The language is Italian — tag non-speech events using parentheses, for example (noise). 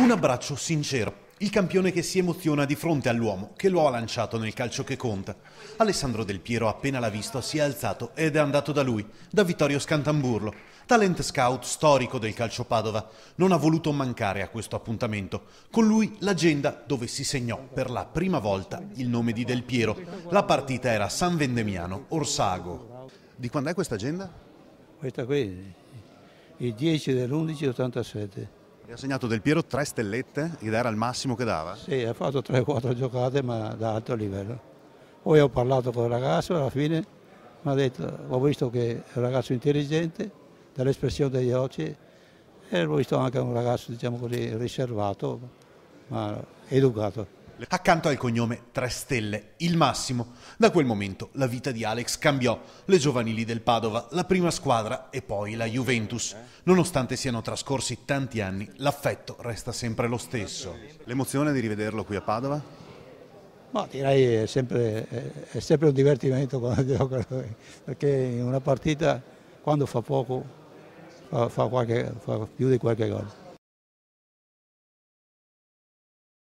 Un abbraccio sincero. Il campione che si emoziona di fronte all'uomo che lo ha lanciato nel calcio che conta. Alessandro Del Piero appena l'ha visto si è alzato ed è andato da lui, da Vittorio Scantamburlo, talent scout storico del calcio Padova. Non ha voluto mancare a questo appuntamento. Con lui l'agenda dove si segnò per la prima volta il nome di Del Piero. La partita era San Vendemiano, Orsago. Di quando è questa agenda? Questa qui, il 10 dell'11 87. E ha segnato Del Piero tre stellette ed era il massimo che dava? Sì, ha fatto tre o quattro giocate ma da alto livello. Poi ho parlato con il ragazzo alla fine mi ha detto, ho visto che è un ragazzo intelligente, dall'espressione degli occhi, e ho visto anche un ragazzo, diciamo così, riservato, ma educato accanto al cognome Tre Stelle, il massimo. Da quel momento la vita di Alex cambiò, le giovanili del Padova, la prima squadra e poi la Juventus. Nonostante siano trascorsi tanti anni, l'affetto resta sempre lo stesso. L'emozione di rivederlo qui a Padova? Ma direi è sempre, è sempre un divertimento quando (laughs) gioca lui, perché in una partita quando fa poco fa, fa, qualche, fa più di qualche cosa.